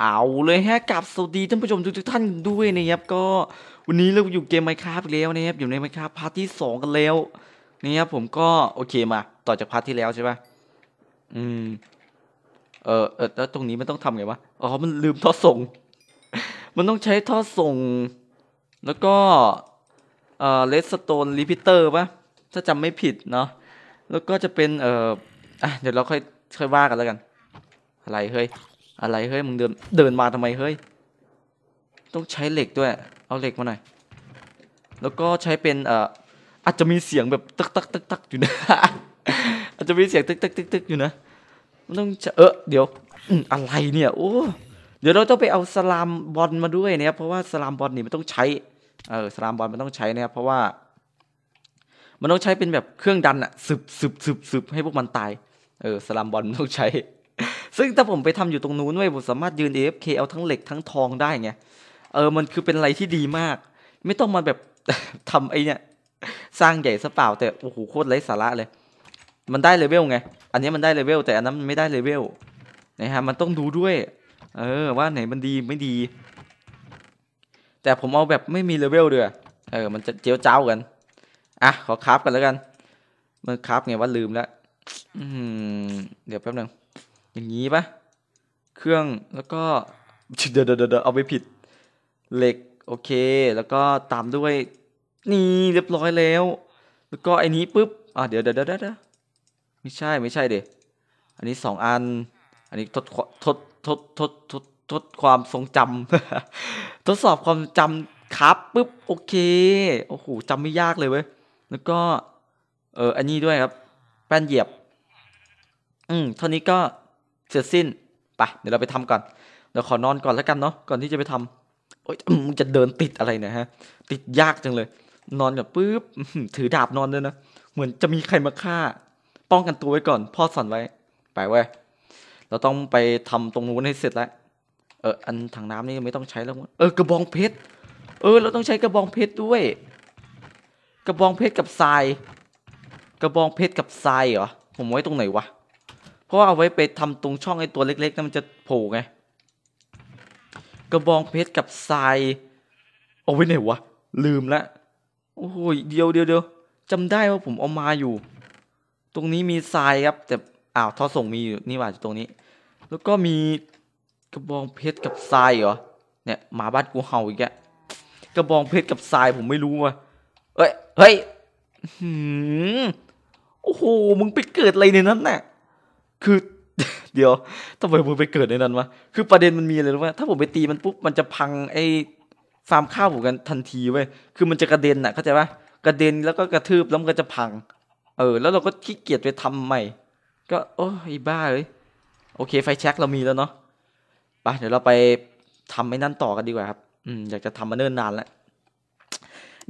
เอาเลยฮะกับสวัสดีท่านผู้ชมทุกท่านด้วยนะครับก็วันนี้เราอยู่เกมไมค้าไปแล้วนะครับอยู่ในไมค้าพาร์ทที่สองกันแล้วนะครับผมก็โอเคมา ต่อจากพาร์ทที่แล้วใช่ปะอืม เออเออแล้วตรงนี้มันต้องทำไงวะอ๋อมันลืมท่อส่ง มันต้องใช้ท่อส่ง แล้วก็ เอ่อเลสโตนรีพิเตอร์ปะถ้าจำไม่ผิดเนาะแล้วก็จะเป็น เอ่ออเดี๋ยวเราค่อยค่อยว่ากันแล้วกัน อะไรเฮ้ยอะไรเฮ้ยมึงเดินเดินมาทำไมเฮ้ยต้องใช้เหล็กด้วย เอาเหล็กมาหน่อยแล้วก็ใช้เป็นเอ่ออาจจะมีเสียงแบบตึกตักตึกตักอยู่นะอาจจะมีเสียงตึกตักตึกตักอยู่นะมันต้องเออเดี๋ยวอะไรเนี่ยโอ้เดี๋ยวเราต้องไปเอาสลามบอลมาด้วยนะครับเพราะว่าสลามบอลนี่มันต้องใช้ เออสลามบอลมันต้องใช้นะครับเพราะว่า มันต้องใช้เป็นแบบเครื่องดันอะสืบสืบสืบสืบให้พวกมันตาย เออสลามบอลมันต้องใช้ซึ่งถ้าผมไปทำอยู่ตรงนู้นเว้ยผมสามารถยืน AFK เอาทั้งเหล็กทั้งทองได้ไงเออ มันคือเป็นอะไรที่ดีมาก ไม่ต้องมาแบบทำไอเนี่ย สร้างใหญ่ซะเปล่า แต่โอ้โหโคตรไร้สาระเลย มันได้เลเวลไง อันนี้มันได้เลเวลแต่อันนั้นไม่ได้เลเวลนะฮะมันต้องดูด้วย เออ ว่าไหนมันดีไม่ดี แต่ผมเอาแบบไม่มีเลเวลเดือเออ มันจะเจียวเจ้ากันอ่ะขอคราฟกันแล้วกันมันคราฟไงว่าลืมแล้วเดี๋ยวแป๊บนึงอย่างนี้ปะเครื่องแล้วก็เดี๋ยวเดี๋ยวเอาไปผิดเหล็ก โอเค แล้วก็ตามด้วยนี่เรียบร้อยแล้ว แล้วก็ไอ้นี้ปุ๊บอ่ะเดี๋ยวเดี๋ยวเดี๋ยวไม่ใช่ ไม่ใช่เด็อันนี้สองอัน อันนี้ทดทดทดทด ทดทดความทรงจำทดสอบความจำครับปุ๊บ โอเค โอ้โหจำไม่ยากเลยเว้ยแล้วก็เอออันนี้ด้วยครับ แป้นเหยียบ อืมเท่านี้ก็เสร็จสิ้นปะเดี๋ยวเราไปทำก่อนเดี๋ยวขอนอนก่อนแล้วกันเนาะ ก่อนที่จะไปทำโอ๊ยมึงจะเดินติดอะไรเนี่ยฮะ ติดยากจังเลย นอนกับปุ๊บถือดาบนอนด้วยนะ เหมือนจะมีใครมาฆ่า ป้องกันตัวไว้ก่อน พ่อสอนไว้ ไปเว้ย เราต้องไปทำตรงนู้นให้เสร็จแล้วเออ อันถังน้ำนี่ไม่ต้องใช้แล้วเออ กระบองเพชร เออ เราต้องใช้กระบองเพชรด้วย กระบองเพชรกับทราย กระบองเพชรกับทรายเหรอ ผมไว้ตรงไหนวะเพราะว่าเอาไว้ไปทำตรงช่องไอ้ตัวเล็กๆนั่นมันจะโผล่ไงกระบองเพชรกับทรายเอาไว้ไหนวะลืมละโอ้โหเดียวเดียวเดียวจำได้ว่าผมเอามาอยู่ ตรงนี้มีทรายครับแต่อ้าวท่อส่งมีอยู่นี่ว่าตรงนี้ แล้วก็มีกระบองเพชรกับทรายเหรอเนี่ยหมาบ้านกูเห่าอีกแกกระบองเพชรกับทรายผมไม่รู้ว่ะเฮ้ยเฮ้ยโอ้โห มึงไปเกิดอะไรในนั้นเน่ะคือเดี๋ยวทำไมมไปเกิดในนั้นวะ คือประเด็นมันมีเลยไหมถ้าผมไปตีมันปุ๊บมันจะพัง ไอ้ ฟาร์มข้าวผมกันทันทีเว้ยคือมันจะกระเด็นอ่ะเข้าใจปะกระเด็นแล้วก็กระทืบแล้วมันก็จะพัง เออ แล้วเราก็ขี้เกียจไปทำใหม่ก็โอ้ยบ้าเลยโอเคไฟแช็กเรามีแล้วเนาะไปเดี๋ยวเราไปทำไอ้นั่นต่อกันดีกว่าครับอืมอยากจะทำมาเนิ่นนานแล้ว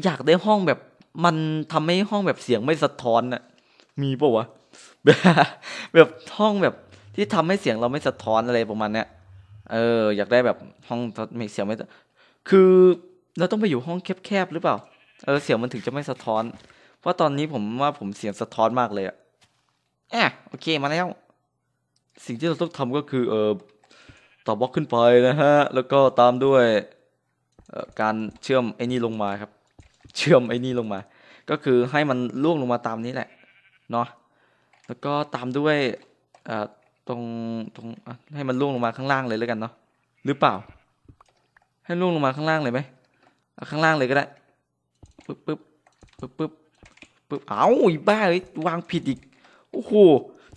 อยากได้ห้องแบบ มันทำให้ห้องแบบเสียงไม่สะท้อนน่ะ มีปะวะแบบห้องแบบที่ทำให้เสียงเราไม่สะท้อนอะไรประมาณเนี้ยเอออยากได้แบบห้องไม่เสียงไม่คือเราต้องไปอยู่ห้องแคบๆหรือเปล่า เออเสียงมันถึงจะไม่สะท้อน เพราะตอนนี้ผมว่าผมเสียงสะท้อนมากเลยอะอ่ะโอเคมาแล้ว สิ่งที่เราต้องทำก็คือ เออต่อบล็อกขึ้นไปนะฮะ แล้วก็ตามด้วยการเชื่อมไอ้นี่ลงมาครับ เชื่อมไอ้นี่ลงมา ก็คือให้มันล่วงลงมาตามนี้แหละเนาะแล้วก็ตามด้วยตรงตรงให้มันล่วงลงมาข้างล่างเลยแล้วกันเนาะ หรือเปล่า ให้ล่วงลงมาข้างล่างเลยไหมข้างล่างเลยก็ได้ ปึ๊บปึ๊บปึ๊บปึ๊บปึ๊บเอ้าอีบ้าเลยวางผิดอีก โอ้โห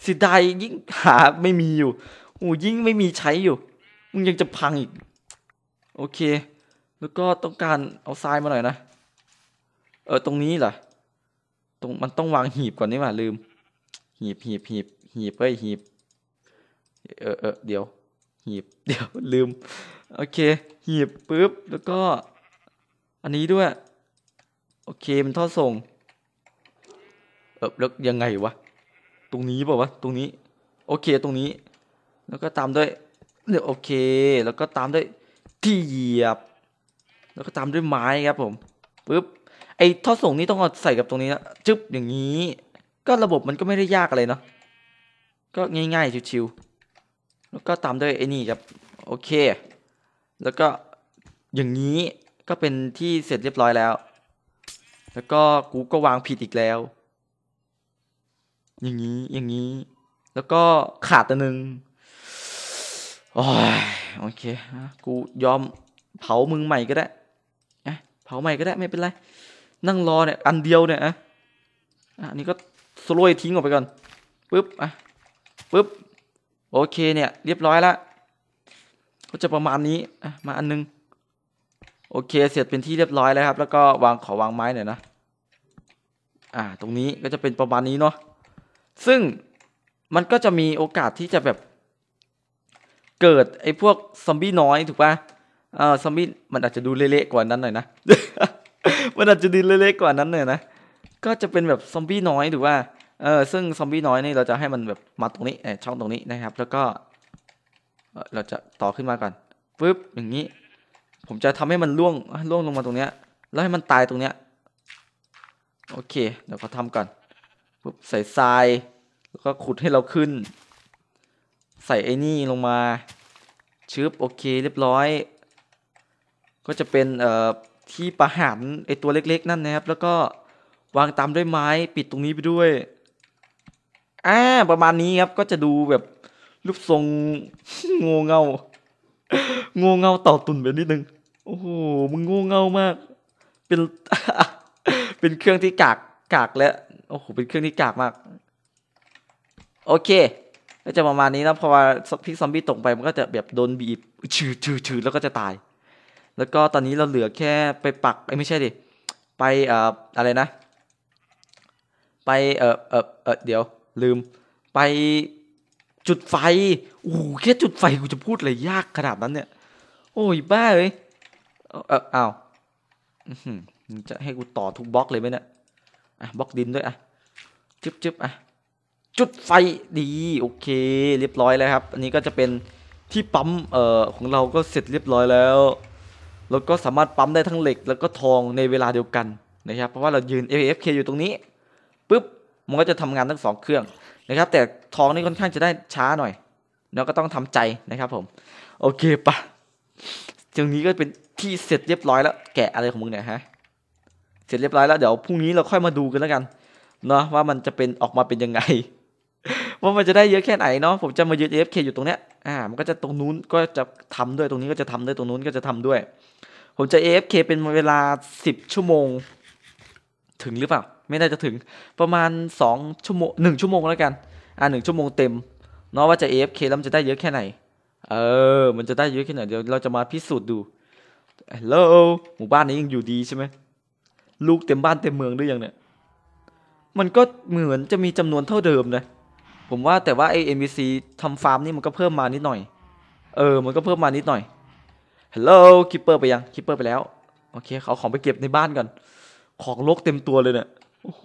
สิได้ยยิ่งหาไม่มีอยู่โอ้ยิ่งไม่มีใช้อยู่ มึงยังจะพังอีก โอเค แล้วก็ต้องการเอาทรายมาหน่อยนะ เออ ตรงนี้เหรอ ตรงมันต้องวางหีบก่อนนี่หว่าลืมหีบหีบหีบหีบเอ้ยหีบเออเออเดี๋ยวหีบเดี๋ยวลืมโอเคหีบปุ๊บ แล้วก็อันนี้ด้วยโอเคมันท่อส่งเออแล้วยังไงวะ ตรงนี้ป่าวะตรงนี้โอเคตรงนี้ แล้วก็ตามด้วยเดี๋ยวโอเค แล้วก็ตามด้วยที่เหยียบ แล้วก็ตามด้วยไม้ครับ ผมปุ๊บ ไอ้ท่อส่งนี่ต้องเอาใส่กับตรงนี้นะจึ๊บอย่างนี้ก็ระบบมันก็ไม่ได้ยากอะไร เนาะ ก็ง่ายๆ ชิวๆแล้วก็ตามด้วย ไอ้นี่ครับ โอเค แล้วก็อย่างนี้ก็เป็นที่เสร็จเรียบร้อยแล้ว แล้วก็กูก็วางผิดอีกแล้ว อย่างนี้อย่างนี้ แล้วก็ขาดตัวหนึ่งโอ้ยโอเคกูยอมเผามึงใหม่ก็ได้เผาใหม่ก็ได้ไม่เป็นไร นั่งรอเนี่ยอันเดียวเนี่ยอ่ะอันนี้ก็ซโล่ทิ้งออกไปก่อนปึ๊บอ่ะปึ๊บโอเค เนี่ย เรียบร้อยละก็จะประมาณนี้อมาอันนึง โอเค เสร็จเป็นที่เรียบร้อยแล้วครับ แล้วก็วางขอวางไม้หน่อยนะ อ่าตรงนี้ก็จะเป็นประมาณนี้เนาะซึ่งมันก็จะมีโอกาสที่จะแบบ เกิดไอ้พวกซอมบี้น้อยถูกปะเออซอมบี้มันอาจจะดูเละๆกว่านั้นหน่อยนะมันอาจจะดูเละๆกว่านั้นหน่อยนะก็จะเป็นแบบซอมบี้น้อยถูกป่ะเออซึ่งซอมบี้น้อยนี่เราจะให้มันแบบมาตรงนี้อช่องตรงนี้นะครับ แล้วก็เราจะต่อขึ้นมาก่อนปุ๊บ อย่างนี้ ผมจะทำให้มันล่วงล่วงลงมาตรงเนี้ย แล้วให้มันตายตรงเนี้ย โอเค เดี๋ยวเขาทำก่อนปุ๊บ ใส่ทราย แล้วก็ขุดให้เราขึ้น ใส่ไอ้นี่ ลงมา ชึบ โอเค เรียบร้อย ก็จะเป็น เอ่อ ที่ประหารไอตัวเล็กๆนั่นนะครับ แล้วก็วางตามด้วยไม้ ปิดตรงนี้ไปด้วยอ่าประมาณนี้ครับ ก็จะดูแบบ รูปทรงงูเงางูเงาต่อตุนแบบนิดนึง โอ้โหมึงงูเงามาก เป็นเป็นเครื่องที่กากกากและโอ้โหเป็นเครื่องที่กากมาก โอเค ก็จะประมาณนี้นะพะว่าพิกซอมบี้ตกไป มันก็จะแบบโดนบีบชืดชืดชืดแล้วก็จะตาย แล้วก็ตอนนี้เราเหลือแค่ไปปักไไม่ใช่ดิไปเอ่ออะไรนะ ไปเอ่อเอ่อเดี๋ยวลืมไปจุดไฟโอ้แค่จุดไฟกูจะพูดเลยยากขนาดนั้นเนี่ย โอ้ยบ้าเลยเอออ้าจะให้กูต่อทุกบล็อกเลยไหมเนี่ยอ่ะบล็อกดินด้วยอ่ะจึ๊บจึ๊บอ่ะจุดไฟดีโอเคเรียบร้อยแล้วครับ อันนี้ก็จะเป็นที่ปั๊มเอ่อของเราก็เสร็จเรียบร้อยแล้วเราก็สามารถปั๊มได้ทั้งเหล็ก แล้วก็ทองในเวลาเดียวกันนะครับเพราะว่าเรายืน AFK อยู่ตรงนี้ปุ๊บมันก็จะทำงานทั้งสองเครื่องนะครับ แต่ทองนี่ค่อนข้างจะได้ช้าหน่อยเราก็ต้องทำใจนะครับ ผม โอเคปะตรงนี้ก็เป็นที่เสร็จเรียบร้อยแล้ว แกะอะไรของมึงเนี่ยฮะเสร็จเรียบร้อยแล้วเดี๋ยวพรุ่งนี้เราค่อยมาดูกันแล้วกันเนาะว่ามันจะเป็นออกมาเป็นยังไงว่ามันจะได้เยอะแค่ไหนเนาะผมจะมายึด AFK อยู่ตรงเนี้ยอ่ามันก็จะตรงนู้นก็จะทำด้วยตรงนี้ก็จะทำด้วยตรงนู้นก็จะทำด้วย ผมจะ AFK เป็นเวลาสิบชั่วโมงถึงหรือเปล่าไม่ได้จะถึงประมาณ2ชั่วโมงหนึ่งชั่วโมง แล้วกัน อ่าหนึ่งชั่วโมงเต็มเนาะว่าจะ AFK แล้วมันจะได้เยอะแค่ไหน เออ มันจะได้เยอะแค่ไหนเดี๋ยวเราจะมาพิสูจน์ดูฮัลโหลหมู่บ้านนี้ยังอยู่ดีใช่ไหมลูกเต็มบ้านเต็มเมืองหรือยังเนี่ย มันก็เหมือนจะมีจำนวนเท่าเดิมนะ ผมว่าแต่ว่าไอเอ็มบีซีทำฟาร์มนี่มันก็เพิ่มมานิดหน่อย เออ มันก็เพิ่มมานิดหน่อยฮัลโหลคิปเปอร์ไปยังคิปเปอร์ไปแล้วโอเคเขาของไปเก็บในบ้านก่อนของลกเต็มตัวเลยเนะี่ยโอ้โห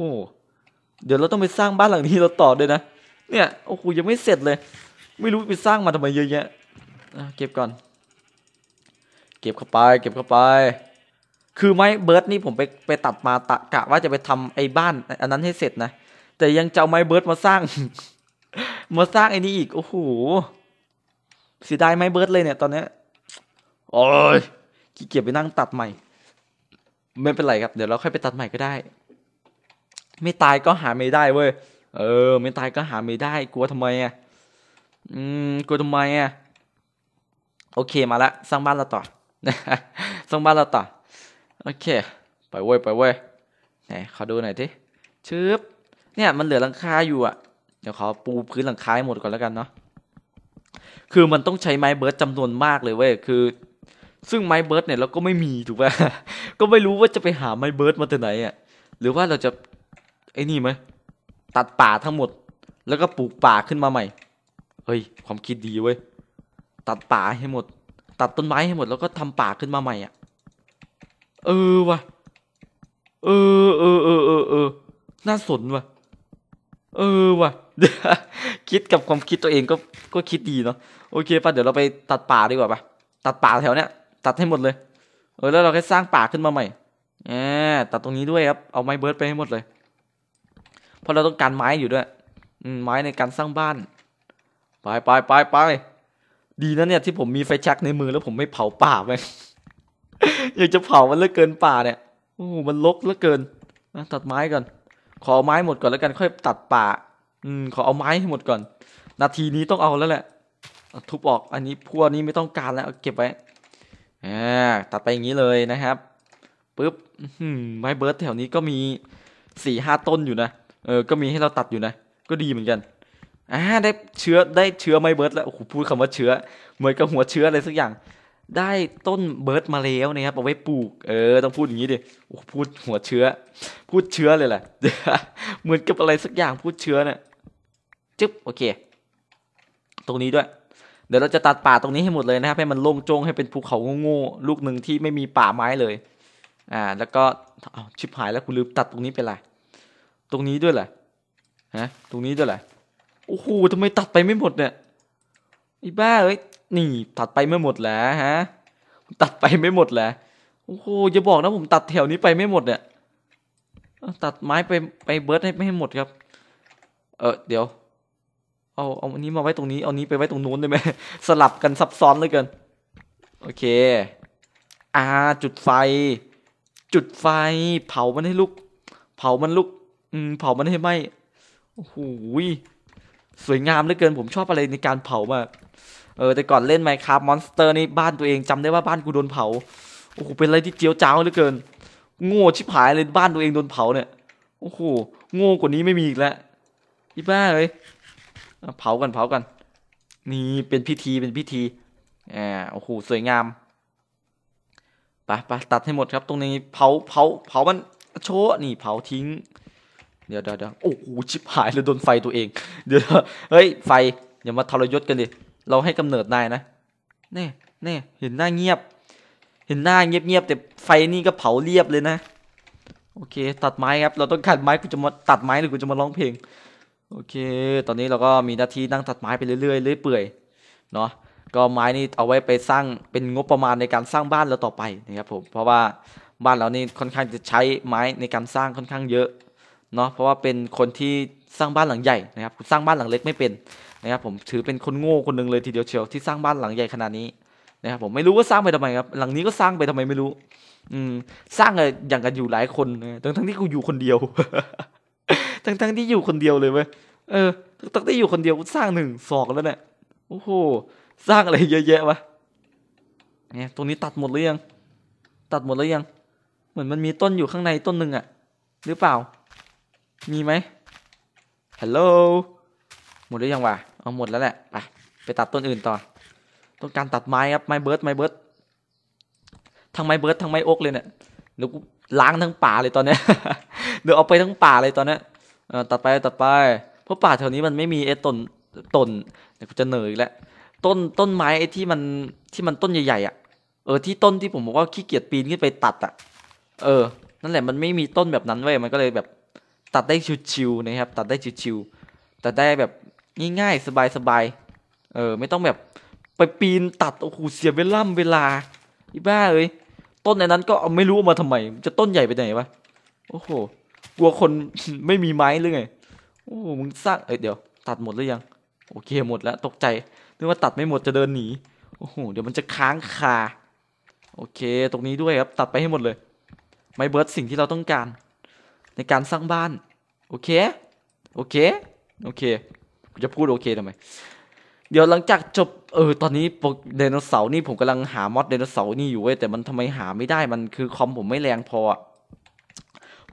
เดี๋ยวเราต้องไปสร้างบ้านหลังนี้เราต่อด้วยนะเนี่ย โอ้โหยังไม่เสร็จเลย ไม่รู้ไปสร้างมาทำไมเยอะแยะเก็บก่อน เก็บเข้าไป เก็บเข้าไป คือไม้เบิร์ดนี่ผมไปไปตัดมาตะกะ ว่าจะไปทำไอ้บ้านอันนั้นให้เสร็จนะแต่ยังจะเอาไม้เบิร์ดมาสร้างมาสร้างไอ้นี่อีก โอ้โหเสียดายไม้เบิร์ดเลยเนี่ยตอนนี้โอ้ยขี้เกียจไปนั่งตัดใหม่ไม่เป็นไรครับ เดี๋ยวเราค่อยไปตัดใหม่ก็ได้ ไม่ตายก็หาไม่ได้เว้ยเออไม่ตายก็หาไม่ได้ กลัวทำไมอ่ะอืมกลัวทำไมอ่ะโอเคมาละสร้างบ้านเราต่อสร้างบ้านเราต่อโอเค ไปเว้ยไปเว้ยไหนขอดูหน่อยทีชึบเนี่ยมันเหลือหลังคาอยู่อ่ะเดี๋ยวขอปูพื้นหลังคาให้หมดก่อนแล้วกันเนาะคือมันต้องใช้ไม้เบิร์ดจำนวนมากเลยเว้ยคือซึ่งไม้เบิร์ดเนี่ย เราก็ไม่มีถูกป่ะ ก็ไม่รู้ว่าจะไปหาไม้เบิร์ดมาจากไหนอ่ะ หรือว่าเราจะ ไอ้นี่ไหมตัดป่าทั้งหมด แล้วก็ปลูกป่าขึ้นมาใหม่ เฮ้ย ความคิดดีเว้ยตัดป่าให้หมด ตัดต้นไม้ให้หมดแล้วก็ทำป่าขึ้นมาใหม่อ่ะเออว่ะเออเออเออเออเออน่าสนว่ะเออว่ะคิดกับความคิดตัวเองก็ก็คิดดีเนาะโอเคป่ะเดี๋ยวเราไปตัดป่าดีกว่าป่ะ ตัดป่าแถวเนี้ยตัดให้หมดเลย เออแล้วเราแค่สร้างป่าขึ้นมาใหม่แอมตัดตรงนี้ด้วยครับ เอาไม้เบิร์ดไปให้หมดเลย เพราะเราต้องการไม้อยู่ด้วยอืไม้ในการสร้างบ้านไปไปไปไปดีนะเนี่ยที่ผมมีไฟแช็กในมือแล้วผมไม่เผาป่าไปอยากจะเผามันเลือเกินป่าเนี่ย โอ้มันลกเลือเกินตัดไม้ก่อน ขอไม้หมดก่อนแล้วกัน ค่อยตัดป่า อืม ขอเอาไม้ให้หมดก่อน นาทีนี้ต้องเอาแล้วแหละทุบออก อันนี้พวกนี้ไม่ต้องการแล้ว เก็บไว้ตัดไปอย่างนี้เลยนะครับปุ๊บไม้เบิร์ดแถวนี้ก็มีสี่ห้าต้นอยู่นะเออก็มีให้เราตัดอยู่นะก็ดีเหมือนกันอ่าได้เชื้อได้เชื้อไม้เบิร์ดแล้วโอ้โหพูดคำว่าเชื้อเหมือนกับหัวเชื้ออะไรสักอย่าง ได้ต้นเบิร์ดมาแล้วนะครับเอาไว้ปลูกเออ ต้องพูดอย่างนี้ดิโอ้พูดหัวเชื้อ พูดเชื้อเลยแหละเหมือนกับอะไรสักอย่างพูดเชื้อเนี่ยจึ๊บโอเค ตรงนี้ด้วยเดี๋ยวเราจะตัดป่าตรงนี้ให้หมดเลยนะครับให้มันโล่งโจงให้เป็นภูเขาโง่ๆลูกหนึ่งที่ไม่มีป่าไม้เลย อ่า แล้วก็เอาชิบหายแล้วคุณลืมตัดตรงนี้ไปละ ตรงนี้ด้วยแหละ ฮะ ตรงนี้ด้วยแหละโอ้โหทำไมตัดไปไม่หมดเนี่ย ไอ้บ้าเอ้ยนี่ ตัดไปไม่หมดแล้วฮะ ตัดไปไม่หมดแล้วโอ้โหอย่าบอกนะ ผมตัดแถวนี้ไปไม่หมดเนี่ยตัดไม้ไปไปเบิร์ดให้ไม่ให้หมดครับ เออ เดี๋ยวเอาเอาอันนี้มาไว้ตรงนี้เอานี้ไปไว้ตรงนู้นได้ไหมสลับกันซับซ้อนเลยเกิน โอเคอาจุดไฟ จุดไฟ เผามันให้ลุกเผามันลุกอืมเผามันให้ไหมโอ้โหสวยงามเหลือเกิน ผมชอบอะไรในการเผามากเออแต่ก่อนเล่นไมครับมอนสเตอร์นี่บ้านตัวเอง จำได้ว่าบ้านกูโดนเผา โอ้โหเป็นอะไรที่เจียวจ้าวเหลือเกิน โง่ชิบหายเลยบ้านตัวเองโดนเผาเนี่ยโอ้โหโง่กว่านี้ไม่มีอีกแล้วอีบ้าเลยเผากันเผากัน นี่เป็นพิธีเป็นพิธีอ่าโอ้โหสวยงามไปไปตัดให้หมดครับตรงนี้เผาเผาเผามันโชว์นี่ เผาทิ้ง เดี๋ยวเดี๋ยวโอ้โหชิบหายเลยโดนไฟตัวเอง เดี๋ยวเฮ้ยไฟอย่ามาทรยศกันดิเราให้กำเนิดนายนะนน่นน่เห็นหน้าเงียบ เห็นหน้าเงียบเงียบแต่ไฟนี่ก็เผาเรียบเลยนะ โอเค ตัดไม้ครับ เราต้องขัดไม้กูจะมาตัดไม้หรือกูจะมาร้องเพลงโอเค ตอนนี้เราก็มีหน้าที่นั่งตัดไม้ไปเรื่อยๆเรื่อยเปื่อย เนาะ ก็ไม้นี่เอาไว้ไปสร้างเป็นงบประมาณในการสร้างบ้านเราต่อไปนะครับผม เพราะว่าบ้านเรานี่ค่อนข้างจะใช้ไม้ในการสร้างค่อนข้างเยอะ เนาะ เพราะว่าเป็นคนที่สร้างบ้านหลังใหญ่นะครับสร้างบ้านหลังเล็กไม่เป็นนะครับผม ถือเป็นคนโง่คนหนึ่งเลยทีเดียวเชียวที่สร้างบ้านหลังใหญ่ขนาดนี้นะครับผม ไม่รู้ว่าสร้างไปทำไมครับหลังนี้ก็สร้างไปทำไมไม่รู้ อืมสร้างอย่างกันอยู่หลายคนทั้งทั้งที่กูอยู่คนเดียวทั้งทั้งที่อยู่คนเดียวเลยเว้ย เออตั้งที่อยู่คนเดียวกสร้างหนึ่งสองแล้วเนี่ย โอ้โห สร้างอะไรเยอะแยะวะ เนี่ย ตรงนี้ตัดหมดหรือยัง ตัดหมดหรือยัง เหมือนมันมีต้นอยู่ข้างในต้นหนึ่งอะหรือเปล่า มีไหมฮัลโหล หมดหรือยังวะเอาหมดแล้วแหละ ไป ไปตัดต้นอื่นต่อ ต้องการตัดไม้ครับ ไม้เบิร์ดไม้เบิร์ดทั้งไม้เบิร์ดทั้งไม้โอ๊กเลยเนี่ยแล้วกล้างทั้งป่าเลยตอนเนี้ยเดี๋ยวเอาไปทั้งป่าเลยตอนนี้ตัดไปตัดไป เพราะป่าแถวนี้มันไม่มีไอ้ต้นต้นเดี๋ยวจะเหนื่อยแล้วต้นต้นไม้ไอ้ที่มันที่มันต้นใหญ่ๆอ่ะเออที่ต้นที่ผมบอกว่าขี้เกียจปีนขึ้นไปตัดอ่ะเออ นั่นแหละมันไม่มีต้นแบบนั้นเว้ยมันก็เลยแบบ ตัดได้ชิวๆนะครับ ตัดได้ชิวๆตัดได้แบบง่ายๆสบายๆเออ ไม่ต้องแบบไปปีนตัดโอ้โหเสียเวล่ำเวลาอีบ้าเลยต้นในนั้นก็ไม่รู้มาทำไมจะต้นใหญ่ไปไหนวะโอ้โหกลัวคนไม่มีไม้หรือไง โอ้มึงสร้างเอ้ยเดี๋ยวตัดหมดหรือยัง โอเค หมดแล้ว ตกใจ นึกว่าตัดไม่หมดจะเดินหนี โอ้โห เดี๋ยวมันจะค้างคา โอเค ตรงนี้ด้วยครับ ตัดไปให้หมดเลย ไม้เบิร์ดสิ่งที่เราต้องการ ในการสร้างบ้าน โอเค โอเค โอเค จะพูดโอเคทำไมเดี๋ยวหลังจากจบ เออ ตอนนี้เดโนเสาร์นี่ผมกำลังหามอดเดโนเสาร์นี่อยู่เว้ย แต่มันทำไมหาไม่ได้ มันคือคอมผมไม่แรงพอ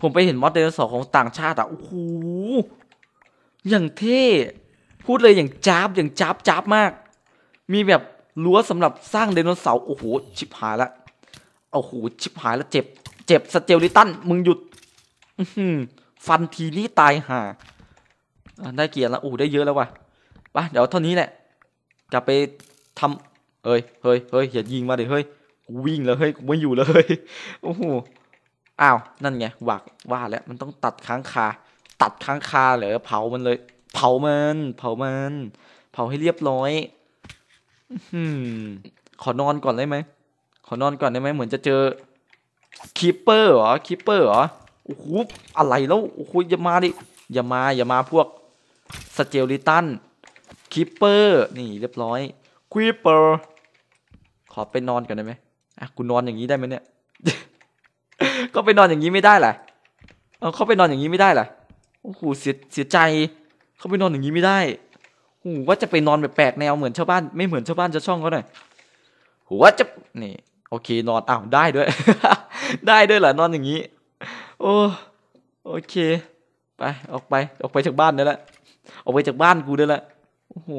ผมไปเห็นมอสเดลนสอ์ของต่างชาติอะโอ้โห อย่างเท่พูดเลยอย่างจาบอย่างจาบจาบมาก มีแบบรั้วสำหรับสร้างไดโนเสาร์โอ้โห ชิบหายละโอ้โหชิบหายละเจ็บ เจ็บสเตลลิตัน มึงหยุดฟันทีนี้ตายห่า ได้เกียร์แล้วโอ้ได้เยอะแล้วว่ะปะเดี๋ยวเท่านี้แหละ จะไปทำเอ้ย เฮ้ย เฮ้ยอย่ายิงมาเดี๋ยวเฮ้ย วิ่งแล้วเฮ้ยไม่อยู่แล้วเฮ้ยโอ้โหอ้าว นั่นไง หวัก ว่าแล้ว มันต้องตัดค้างคา ตัดค้างคาเหรอ เผามันเลย เผามันเผามันเผาให้เรียบร้อยอืมขอนอนก่อนได้ไหมขอนอนก่อนได้ไหมเหมือนจะเจอคีปเปอร์เหรอคีปเปอร์เหรอโอ้โหอะไรแล้วโอ้โหอย่ามาดิ อย่ามา อย่ามาพวก สเจลิตันคีปเปอร์ นี่เรียบร้อยคีปเปอร์ ขอไปนอน ก่อนได้ไหมอ่ะกูนอนอย่างนี้ได้ไหมเนี่ยก็ไปนอนอย่างนี้ไม่ได้แหละเออเขาไปนอนอย่างนี้ไม่ได้แหละโอ้โห เสียเสียใจ เขาไปนอนอย่างนี้ไม่ได้โอ้ว่าจะไปนอนแบบแปลกแนวเหมือนชาวบ้านไม่เหมือนชาวบ้านจะช่องเขาหน่อยหัว่าจะ นี่ โอเค นอนอ้าวได้ด้วย ได้ด้วยเหรอ นอนอย่างนี้ โอ้ โอเค ไป ออกไป ออกไปจากบ้านได้ละ ออกไปจากบ้านกูได้ละ โอ้โห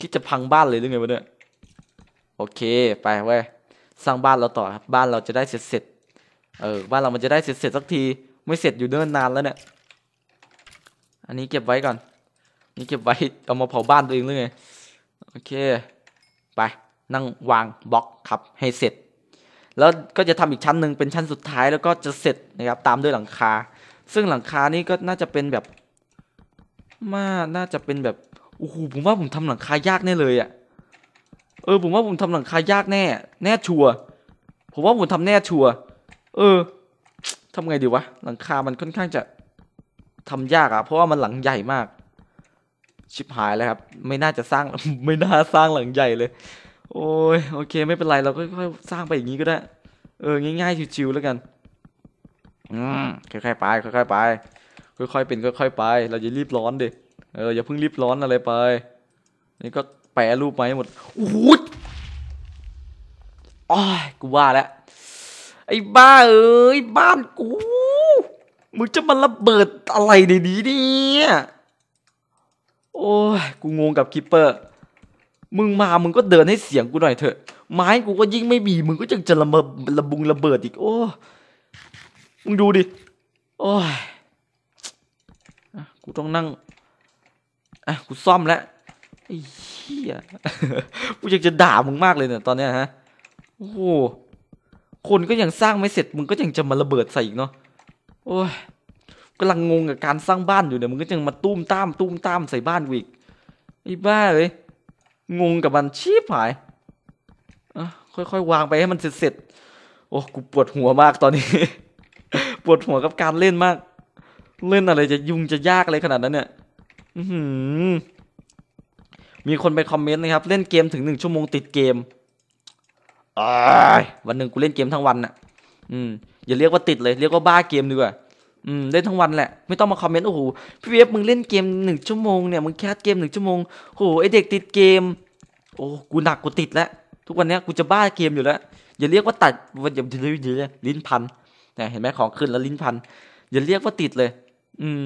คิดจะพังบ้านเลยหรือไงวะเนี่ย โอเค ไปเว้ย สร้างบ้านเราต่อครับบ้านเราจะได้เสร็จเสร็จเออบ้านเรามันจะได้เสร็จเสร็จสักทีไม่เสร็จอยู่เนิ่นนานแล้วเนี่ยอันนี้เก็บไว้ก่อนนี่เก็บไว้เอามาเผาบ้านตัวเองเลยไงโอเค ไป นั่งวางบล็อกครับให้เสร็จ แล้วก็จะทำอีกชั้นหนึ่งเป็นชั้นสุดท้ายแล้วก็จะเสร็จนะครับตามด้วยหลังคาซึ่งหลังคานี้ก็น่าจะเป็นแบบ มาน่าจะเป็นแบบโอ้โหผมว่าผมทำหลังคายากแน่เลยอะ่ะเออ ผมว่าผมทำหลังคายากแน่แน่ชัวผมว่าผมทำแน่ชัวเออทำไงดีวะหลังคา มันค่อนข้างจะทำยากอะเพราะว่ามันหลังใหญ่มาก ชิบหายแล้วครับ ไม่น่าจะสร้างไม่น่าสร้างหลังใหญ่เลย โอ้ยโอเค ไม่เป็นไรเราก็ค่อย ๆ สร้างไปอย่างนี้ก็ได้ เออ ง่ายๆชิวๆแล้วกันอืมค่อย ๆ ไป ค่อยๆไปค่อยๆเป็นค่อยๆไป เราจะรีบร้อนดิเอออย่าเพิ่งรีบร้อนอะไรไปนี่ก็แปะรูปไปหหมดโออ้ยกูว่าแล้วไอ้บ้าเอ้ยบ้านกูมึงจะมาระเบิดอะไรในนี้เนี่ยโอ้ยกูงงกับคิปเปอร์ มึงมามึงก็เดินให้เสียงกูหน่อยเถอะ ไม้กูก็ยิ่งไม่มีมึงก็จังจะระเบิดระบุงระเบิดอีกโอ้มึงดูดิ โอ้ยกูต้องนั่ง อ่ะกูซ่อมแล้วไอ้เหี้ยกูอยากจะด่ามึงมากเลยเนี่ยตอนเนี้ยฮะโอ้คนก็ยังสร้างไม่เสร็จมึงก็ยังจะมาระเบิดใส่อีกเนาะ โอ้ยกำลังงงกับการสร้างบ้านอยู่เนี่ยมึงก็ยังมาตุ้มตามตุ้มตามใส่บ้านอีกไอ้บ้าเลย งงกับมันชีพหาย อ่ะ ค่อยๆวางไปให้มันเสร็จๆโอ้กูปวดหัวมากตอนนี้ ปวดหัวกับการเล่นมาก เล่นอะไรจะยุ่งจะยากอะไรขนาดนั้นเนี่ยมีคนไปคอมเมนต์นะครับ เล่นเกมถึงหนึ่งชั่วโมงติดเกมวันหนึ่งกูเล่นเกมทั้งวันน่ะ อืม อย่าเรียกว่าติดเลย เรียกว่าบ้าเกมดีกว่า อืมเล่นทั้งวันแหละ ไม่ต้องมาคอมเมนต์โอ้โหพี่เวฟมึงเล่นเกมหนึ่งชั่วโมงเนี่ยมึงแคสเกมหนึ่งชั่วโมงโอ้โหไอเด็กติดเกม โอ้ กูหนักกูติดแล้วทุกวันนี้กูจะบ้าเกมอยู่แล้ว อย่าเรียกว่าตัดวันีย่าลิ้นพันเนี่ยเห็นไหมของขึ้นแล้วลิ้นพัน อย่าเรียกว่าติดเลย อืม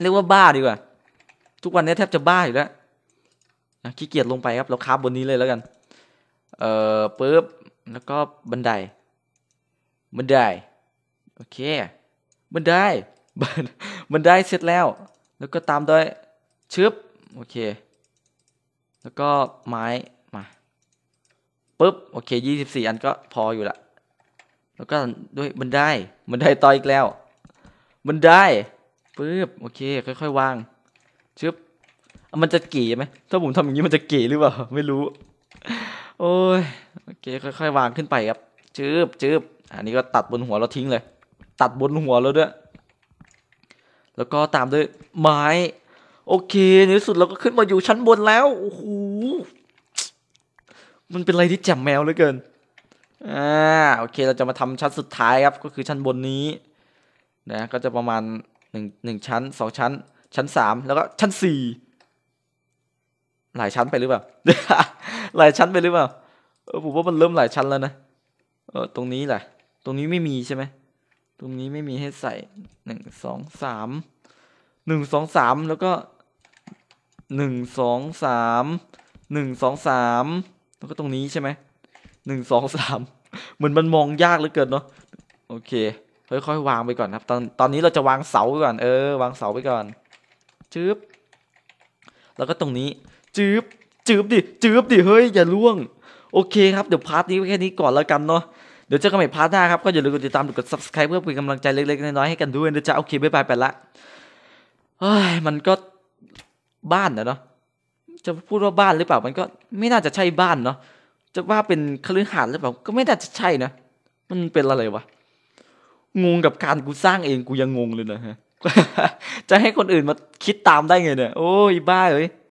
เรียกว่าบ้าดีกว่า ทุกวันนี้แทบจะบ้าอยู่แล้วขี้เกียจลงไปครับ เราคาบบนนี้เลยแล้วกันเอ่อปุ๊บแล้วก็บันไดบันไดโอเคบันไดบันไดเสร็จแล้ว แล้วก็ตามด้วยชึบโอเค แล้วก็ไม้มาปุ๊บโอเคยี่สิบสี่อันก็พออยู่ละแล้วก็ด้วยบันไดบันไดต่ออีกแล้วบันไดปุ๊บโอเค ค่อยๆวางชึบมันจะเก๋ไหมถ้าผมทำอย่างนี้มันจะเก๋หรือเปล่าไม่รู้โอ้ยโอเคค่อยๆวางขึ้นไปครับจืบจืบอันนี้ก็ตัดบนหัวเราทิ้งเลย ตัดบนหัวเราด้วยแล้วก็ตามด้วยไม้ โอเคในที่สุดเราก็ขึ้นมาอยู่ชั้นบนแล้วโอ้โหมันเป็นอะไรที่แจ่มแมวเหลือเกินอ่าโอเค เราจะมาทำชั้นสุดท้ายครับก็คือชั้นบนนี้นะก็จะประมาณหนึ่งหนึ่งชั้นสองชั้น ชั้นสามแล้วก็ชั้นสี่หลายชั้นไปหรือเปล่าหลายชั้นไปหรือเปล่าเออผมว่ามันเริ่มหลายชั้นแล้วนะเออตรงนี้แหละ ตรงนี้ไม่มีใช่ไหม ตรงนี้ไม่มีให้ใส่ หนึ่งสองสาม หนึ่งสองสามแล้วก็ หนึ่งสองสาม หนึ่งสองสาม แล้วก็ตรงนี้ใช่ไหม หนึ่งสองสาม เหมือนมันมองยากเหลือเกินเนาะ โอเค ค่อยๆวางไปก่อนครับ ตอนตอนนี้เราจะวางเสาไปก่อน เออ วางเสาไปก่อนจื๊บ แล้วก็ตรงนี้จื๊บจืบดิ จืบดิ เฮ้ย อย่าล่วง โอเคครับ เดี๋ยวพาร์ทนี้แค่นี้ก่อนแล้วกันเนาะ เดี๋ยวเจอกันใหม่พาร์ทหน้าครับ ก็อย่าลืมกดติดตามกด subscribe เพื่อเป็นกำลังใจเล็กๆน้อยๆให้กันด้วยนะจ๊ะโอเคบ๊ายบายไปละ เฮ้ย มันก็บ้านนะเนาะ จะพูดว่าบ้านหรือเปล่า มันก็ไม่น่าจะใช่บ้านเนาะ จะว่าเป็นคฤหาสน์หรือเปล่า ก็ไม่น่าจะใช่นะ มันเป็นอะไรวะ งงกับการกูสร้างเองกูยังงงเลยนะฮะ จะให้คนอื่นมาคิดตามได้ไงเนี่ย โอ้ยบ้าเลย